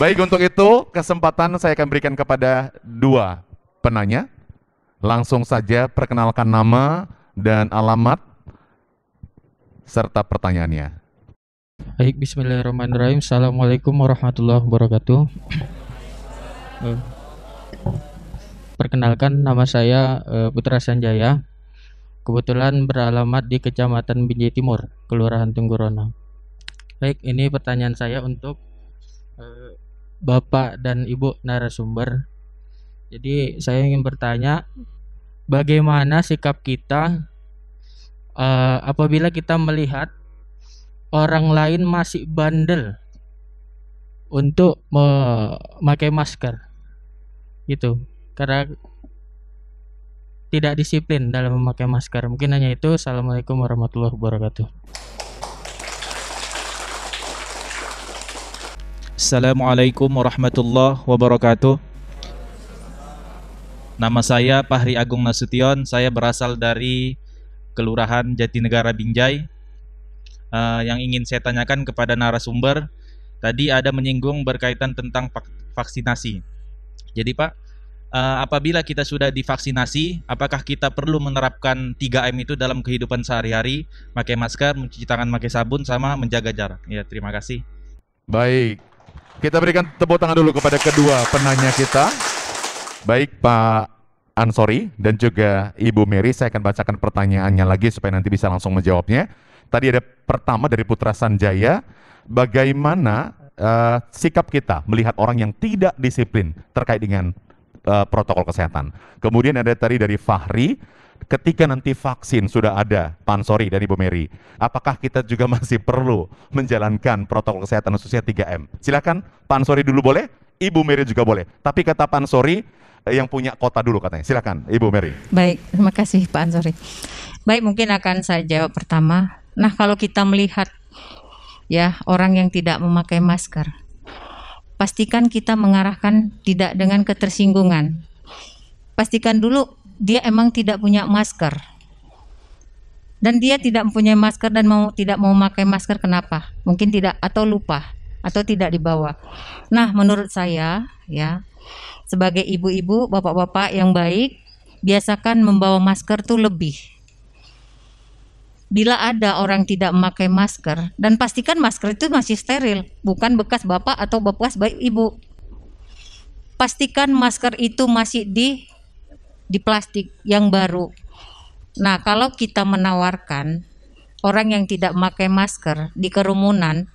Baik untuk itu kesempatan saya akan berikan kepada dua penanya. Langsung saja perkenalkan nama dan alamat serta pertanyaannya. Baik, bismillahirrahmanirrahim. Assalamualaikum warahmatullahi wabarakatuh. perkenalkan, nama saya eh, Putra Sanjaya. Kebetulan beralamat di Kecamatan Binjai Timur, Kelurahan Tunggurona. Baik, ini pertanyaan saya untuk eh, Bapak dan Ibu narasumber. Jadi, saya ingin bertanya, bagaimana sikap kita eh, apabila kita melihat orang lain masih bandel untuk memakai masker gitu karena tidak disiplin dalam memakai masker mungkin hanya itu assalamualaikum warahmatullahi wabarakatuh Assalamualaikum warahmatullahi wabarakatuh Nama saya Pahri Agung Nasution, saya berasal dari Kelurahan Jatinegara Binjai, uh, yang ingin saya tanyakan kepada narasumber. Tadi ada menyinggung berkaitan tentang vaksinasi. Jadi Pak, uh, apabila kita sudah divaksinasi, apakah kita perlu menerapkan 3M itu dalam kehidupan sehari-hari, pakai masker, mencuci tangan pakai sabun, sama menjaga jarak? Ya, terima kasih. Baik, kita berikan tepuk tangan dulu kepada kedua penanya kita. Baik Pak Ansori dan juga Ibu Mary, saya akan bacakan pertanyaannya lagi supaya nanti bisa langsung menjawabnya. Tadi ada pertama dari Putra Sanjaya, bagaimana uh, sikap kita melihat orang yang tidak disiplin terkait dengan uh, protokol kesehatan. Kemudian ada tadi dari Fahri, ketika nanti vaksin sudah ada, Pansori dari Ibu Mary, apakah kita juga (laughs) masih perlu menjalankan protokol kesehatan khususnya 3M? Silakan Pansori dulu boleh, Ibu Mary juga boleh. Tapi kata Pansori eh, yang punya kota dulu katanya. Silakan Ibu Mary. Baik, terima kasih Pak Ansori. Baik, mungkin akan saya jawab pertama Nah, kalau kita melihat ya orang yang tidak memakai masker, pastikan kita mengarahkan tidak dengan ketersinggungan. Pastikan dulu dia emang tidak punya masker. Dan dia tidak mempunyai masker dan mau tidak mau memakai masker kenapa? Mungkin tidak atau lupa atau tidak dibawa. Nah, menurut saya ya, sebagai ibu-ibu, bapak-bapak yang baik, biasakan membawa masker tuh lebih bila ada orang tidak memakai masker dan pastikan masker itu masih steril, bukan bekas bapak atau bekas ibu. Pastikan masker itu masih di di plastik yang baru. Nah, kalau kita menawarkan orang yang tidak memakai masker di kerumunan,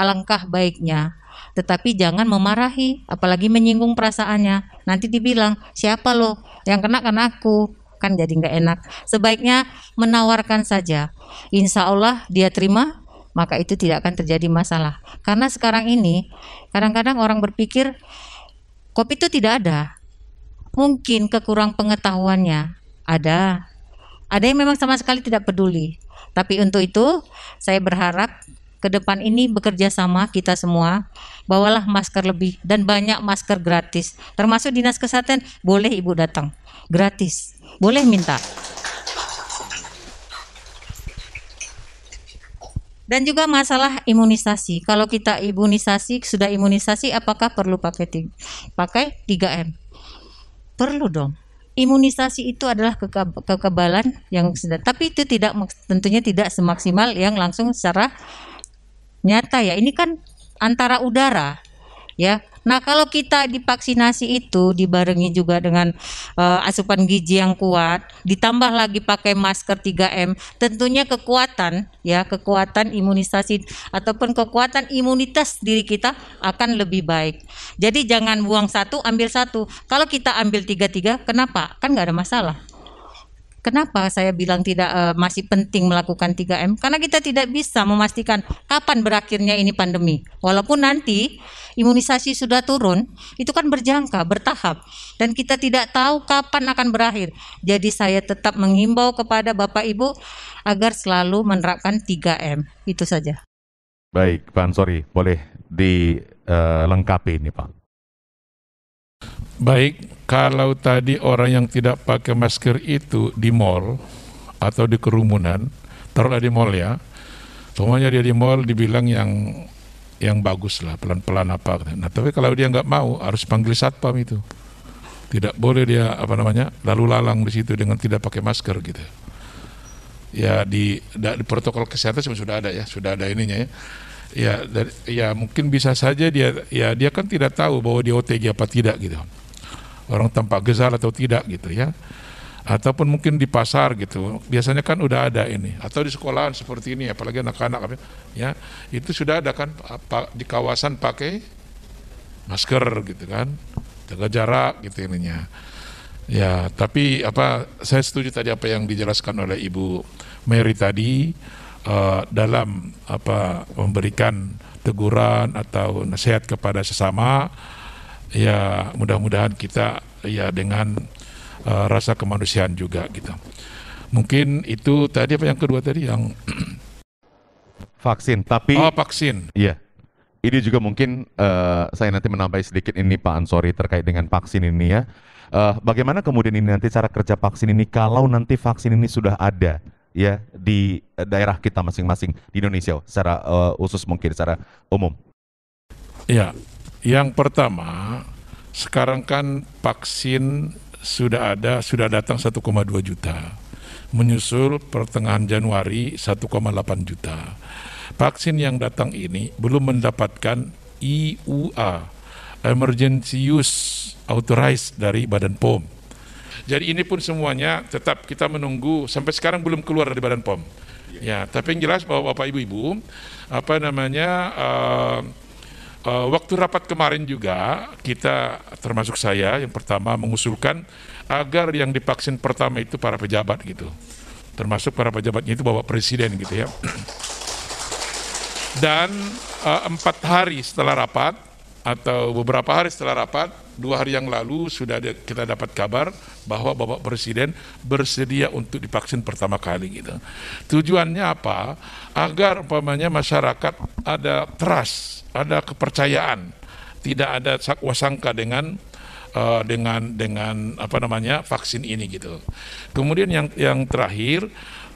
alangkah baiknya. Tetapi jangan memarahi, apalagi menyinggung perasaannya. Nanti dibilang, siapa lo? Yang kena kan aku kan jadi nggak enak. Sebaiknya menawarkan saja. Insya Allah dia terima, maka itu tidak akan terjadi masalah. Karena sekarang ini kadang-kadang orang berpikir kopi itu tidak ada. Mungkin kekurang pengetahuannya ada. Ada yang memang sama sekali tidak peduli. Tapi untuk itu saya berharap ke depan ini bekerja sama kita semua bawalah masker lebih dan banyak masker gratis termasuk dinas kesehatan boleh ibu datang gratis boleh minta. Dan juga masalah imunisasi. Kalau kita imunisasi, sudah imunisasi apakah perlu pakai tiga, pakai 3M? Perlu dong. Imunisasi itu adalah kekebalan yang sudah tapi itu tidak tentunya tidak semaksimal yang langsung secara nyata ya. Ini kan antara udara ya. Nah, kalau kita divaksinasi itu dibarengi juga dengan uh, asupan gizi yang kuat, ditambah lagi pakai masker 3M, tentunya kekuatan ya, kekuatan imunisasi ataupun kekuatan imunitas diri kita akan lebih baik. Jadi jangan buang satu, ambil satu. Kalau kita ambil tiga-tiga, kenapa? Kan nggak ada masalah. Kenapa saya bilang tidak uh, masih penting melakukan 3M? Karena kita tidak bisa memastikan kapan berakhirnya ini pandemi. Walaupun nanti imunisasi sudah turun, itu kan berjangka, bertahap dan kita tidak tahu kapan akan berakhir. Jadi saya tetap menghimbau kepada Bapak Ibu agar selalu menerapkan 3M. Itu saja. Baik, Pak Ansori, boleh dilengkapi eh, ini, Pak. Baik, kalau tadi orang yang tidak pakai masker itu di mall atau di kerumunan, taruhlah di mall ya, semuanya dia di mall dibilang yang yang bagus lah, pelan-pelan apa. Nah, tapi kalau dia nggak mau, harus panggil satpam itu. Tidak boleh dia apa namanya lalu lalang di situ dengan tidak pakai masker gitu. Ya di, di protokol kesehatan sudah ada ya, sudah ada ininya ya ya dari, ya mungkin bisa saja dia ya dia kan tidak tahu bahwa dia OTG apa tidak gitu orang tanpa gejala atau tidak gitu ya ataupun mungkin di pasar gitu biasanya kan udah ada ini atau di sekolahan seperti ini apalagi anak-anak ya itu sudah ada kan di kawasan pakai masker gitu kan jaga jarak gitu ininya ya tapi apa saya setuju tadi apa yang dijelaskan oleh Ibu Mary tadi uh, dalam apa memberikan teguran atau nasihat kepada sesama ya mudah-mudahan kita ya dengan uh, rasa kemanusiaan juga gitu. Mungkin itu tadi apa yang kedua tadi yang (clears throat) vaksin tapi oh vaksin. Iya. Ini juga mungkin uh, saya nanti menambahi sedikit ini Pak Ansori terkait dengan vaksin ini ya. Uh, bagaimana kemudian ini nanti cara kerja vaksin ini kalau nanti vaksin ini sudah ada ya di daerah kita masing-masing di Indonesia secara uh, khusus mungkin secara umum. Ya, yang pertama, sekarang kan vaksin sudah ada, sudah datang 1,2 juta. Menyusul pertengahan Januari 1,8 juta. Vaksin yang datang ini belum mendapatkan IUA, Emergency Use Authorized dari Badan POM. Jadi ini pun semuanya tetap kita menunggu sampai sekarang belum keluar dari Badan POM. Ya, tapi yang jelas bahwa Bapak Ibu-ibu apa namanya uh, Eh, waktu rapat kemarin juga kita termasuk saya yang pertama mengusulkan agar yang divaksin pertama itu para pejabat gitu termasuk para pejabatnya itu bapak presiden gitu ya (clears throat) dan eh, empat hari setelah rapat atau beberapa hari setelah rapat, dua hari yang lalu sudah kita dapat kabar bahwa Bapak Presiden bersedia untuk divaksin pertama kali gitu. Tujuannya apa? Agar umpamanya masyarakat ada trust, ada kepercayaan, tidak ada sangka dengan eh, dengan dengan apa namanya vaksin ini gitu. Kemudian yang yang terakhir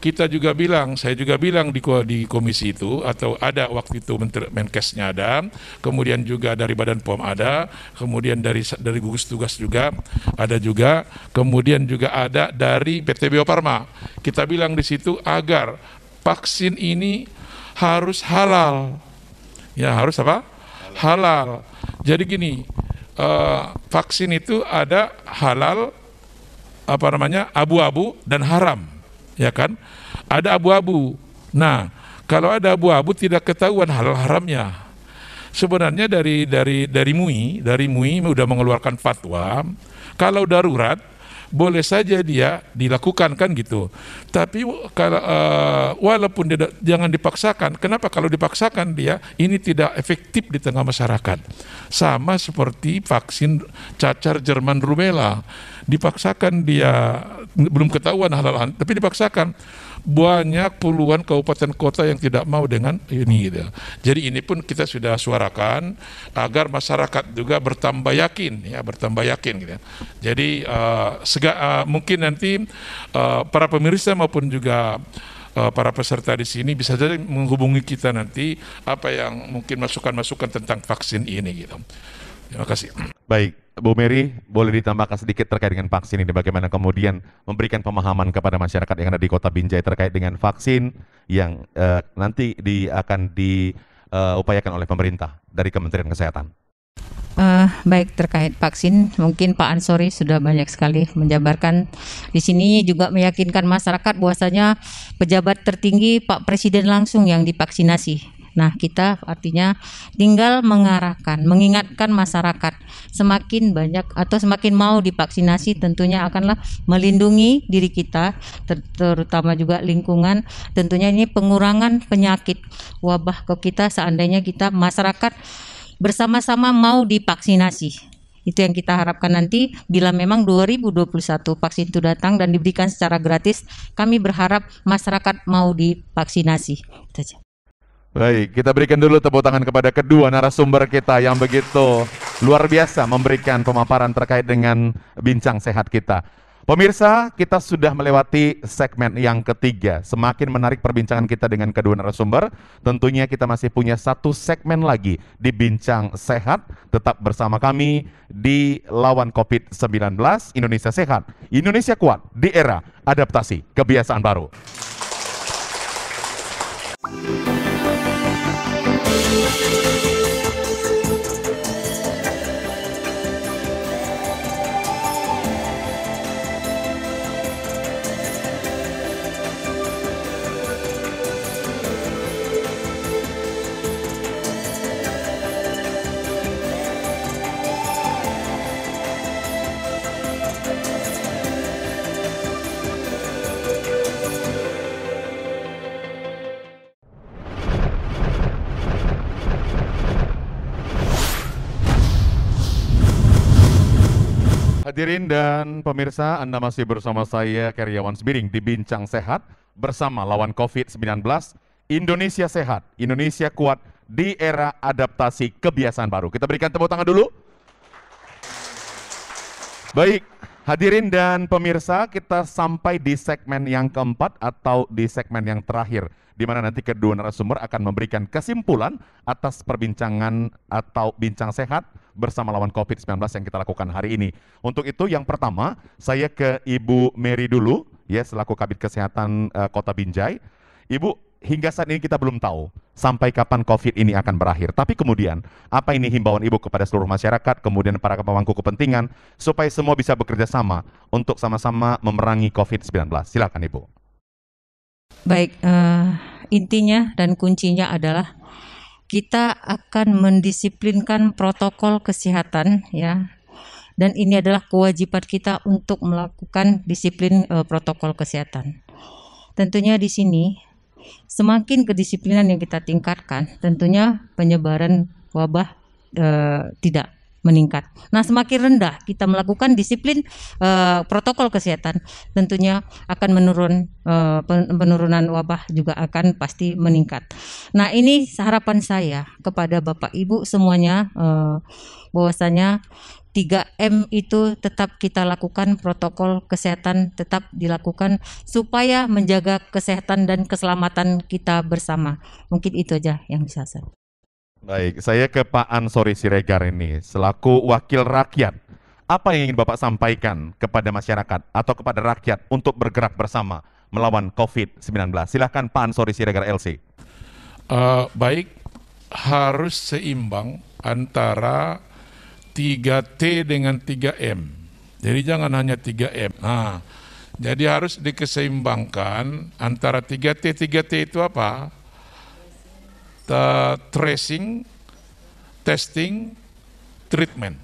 kita juga bilang, saya juga bilang di, di komisi itu atau ada waktu itu Menteri Menkesnya ada, kemudian juga dari Badan POM ada, kemudian dari dari gugus tugas juga ada juga, kemudian juga ada dari PT Bio Farma. Kita bilang di situ agar vaksin ini harus halal. Ya, harus apa? Halal. Jadi gini, uh, vaksin itu ada halal apa namanya? abu-abu dan haram, ya kan? Ada abu-abu. Nah, kalau ada abu-abu tidak ketahuan hal haramnya. Sebenarnya dari dari dari MUI, dari MUI sudah mengeluarkan fatwa, kalau darurat boleh saja dia dilakukan kan gitu. Tapi kalau eh, walaupun dia, jangan dipaksakan. Kenapa kalau dipaksakan dia ini tidak efektif di tengah masyarakat. Sama seperti vaksin cacar Jerman rubella. Dipaksakan dia belum ketahuan hal halal tapi dipaksakan banyak puluhan kabupaten kota yang tidak mau dengan ini gitu. Jadi ini pun kita sudah suarakan agar masyarakat juga bertambah yakin ya bertambah yakin gitu. Jadi uh, sega, uh, mungkin nanti uh, para pemirsa maupun juga para peserta di sini bisa jadi menghubungi kita nanti apa yang mungkin masukan-masukan tentang vaksin ini gitu. Terima kasih. Baik, Bu Mary, boleh ditambahkan sedikit terkait dengan vaksin ini, bagaimana kemudian memberikan pemahaman kepada masyarakat yang ada di Kota Binjai terkait dengan vaksin yang uh, nanti di, akan diupayakan eh, uh, oleh pemerintah dari Kementerian Kesehatan. Uh, baik terkait vaksin, mungkin Pak Ansori sudah banyak sekali menjabarkan di sini juga meyakinkan masyarakat bahwasanya pejabat tertinggi Pak Presiden langsung yang divaksinasi Nah, kita artinya tinggal mengarahkan, mengingatkan masyarakat semakin banyak atau semakin mau divaksinasi tentunya akanlah melindungi diri kita ter terutama juga lingkungan. Tentunya ini pengurangan penyakit wabah ke kita seandainya kita masyarakat bersama-sama mau divaksinasi itu yang kita harapkan nanti bila memang 2021 vaksin itu datang dan diberikan secara gratis kami berharap masyarakat mau divaksinasi itu saja Baik, kita berikan dulu tepuk tangan kepada kedua narasumber kita yang begitu luar biasa memberikan pemaparan terkait dengan bincang sehat kita. Pemirsa, kita sudah melewati segmen yang ketiga. Semakin menarik perbincangan kita dengan kedua narasumber, tentunya kita masih punya satu segmen lagi di Bincang Sehat. Tetap bersama kami di Lawan COVID-19 Indonesia Sehat, Indonesia Kuat di Era Adaptasi Kebiasaan Baru. Hadirin dan pemirsa, Anda masih bersama saya Karyawan Sebiring di Bincang Sehat bersama lawan COVID-19 Indonesia Sehat, Indonesia Kuat di era adaptasi kebiasaan baru. Kita berikan tepuk tangan dulu. Baik, hadirin dan pemirsa, kita sampai di segmen yang keempat atau di segmen yang terakhir di mana nanti kedua narasumber akan memberikan kesimpulan atas perbincangan atau bincang sehat bersama lawan COVID-19 yang kita lakukan hari ini. Untuk itu yang pertama, saya ke Ibu Mary dulu, ya selaku Kabit Kesehatan uh, Kota Binjai. Ibu, hingga saat ini kita belum tahu sampai kapan COVID ini akan berakhir. Tapi kemudian, apa ini himbauan Ibu kepada seluruh masyarakat, kemudian para pemangku kepentingan, supaya semua bisa bekerja sama untuk sama-sama memerangi COVID-19. Silakan Ibu. Baik, uh, intinya dan kuncinya adalah kita akan mendisiplinkan protokol kesehatan ya. Dan ini adalah kewajiban kita untuk melakukan disiplin e, protokol kesehatan. Tentunya di sini semakin kedisiplinan yang kita tingkatkan, tentunya penyebaran wabah e, tidak meningkat. Nah, semakin rendah kita melakukan disiplin uh, protokol kesehatan, tentunya akan menurun uh, penurunan wabah juga akan pasti meningkat. Nah, ini harapan saya kepada Bapak Ibu semuanya uh, bahwasanya 3M itu tetap kita lakukan protokol kesehatan tetap dilakukan supaya menjaga kesehatan dan keselamatan kita bersama. Mungkin itu aja yang bisa saya. Baik, saya ke Pak Ansori Siregar ini selaku wakil rakyat. Apa yang ingin Bapak sampaikan kepada masyarakat atau kepada rakyat untuk bergerak bersama melawan COVID-19? Silahkan Pak Ansori Siregar LC. Uh, eh, baik, harus seimbang antara 3T dengan 3M. Jadi jangan hanya 3M. Nah, jadi harus dikeseimbangkan antara 3T. 3T itu apa? uh, tracing, testing, treatment.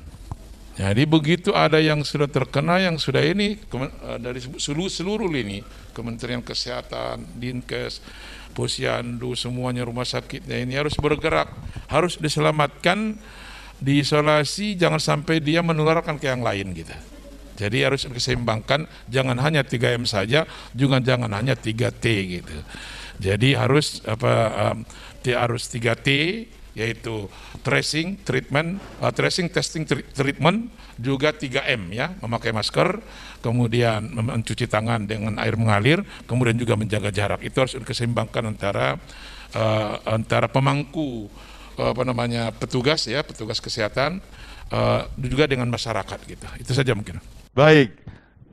Jadi begitu ada yang sudah terkena, yang sudah ini eh, dari seluruh, seluruh ini Kementerian Kesehatan, Dinkes, Posyandu, semuanya rumah sakitnya ini harus bergerak, harus diselamatkan, diisolasi, jangan sampai dia menularkan ke yang lain gitu. Jadi harus diseimbangkan, jangan hanya 3M saja, juga jangan hanya 3T gitu. Jadi harus apa um, dia harus 3T yaitu tracing, treatment, uh, tracing, testing, treatment, juga 3M ya, memakai masker, kemudian mencuci tangan dengan air mengalir, kemudian juga menjaga jarak. Itu harus diseimbangkan antara uh, antara pemangku uh, apa namanya petugas ya, petugas kesehatan uh, juga dengan masyarakat gitu. Itu saja mungkin. Baik.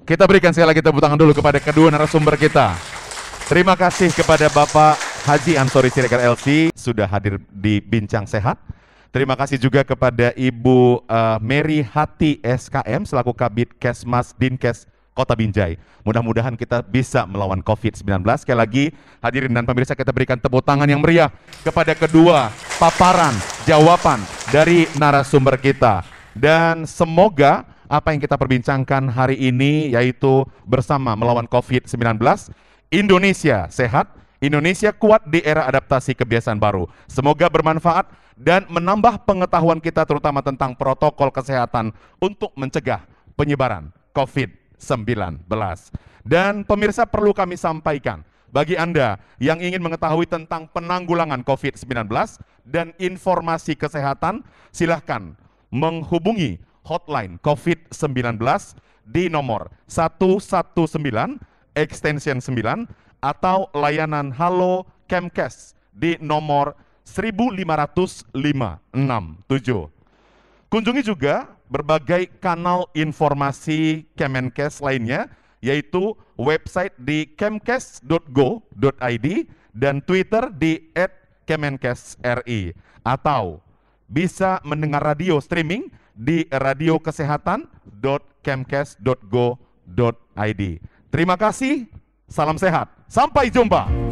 Kita berikan sekali lagi tepuk tangan dulu kepada kedua narasumber kita. Terima kasih kepada Bapak Haji Ansori Siregar LC sudah hadir di Bincang Sehat. Terima kasih juga kepada Ibu uh, Mary Hati SKM selaku Kabit Kesmas Dinkes Kota Binjai. Mudah-mudahan kita bisa melawan COVID-19. Sekali lagi, hadirin dan pemirsa kita berikan tepuk tangan yang meriah kepada kedua paparan jawaban dari narasumber kita. Dan semoga apa yang kita perbincangkan hari ini yaitu bersama melawan COVID-19, Indonesia sehat, Indonesia kuat di era adaptasi kebiasaan baru. Semoga bermanfaat dan menambah pengetahuan kita terutama tentang protokol kesehatan untuk mencegah penyebaran COVID-19. Dan pemirsa perlu kami sampaikan, bagi Anda yang ingin mengetahui tentang penanggulangan COVID-19 dan informasi kesehatan, silahkan menghubungi hotline COVID-19 di nomor 119 extension 9 atau layanan Halo Kemkes di nomor 15556. Kunjungi juga berbagai kanal informasi Kemenkes lainnya, yaitu website di kemkes.go.id dan Twitter di @kemenkesri atau bisa mendengar radio streaming di radiokesehatan.kemkes.go.id. Terima kasih, salam sehat. sampai jumpa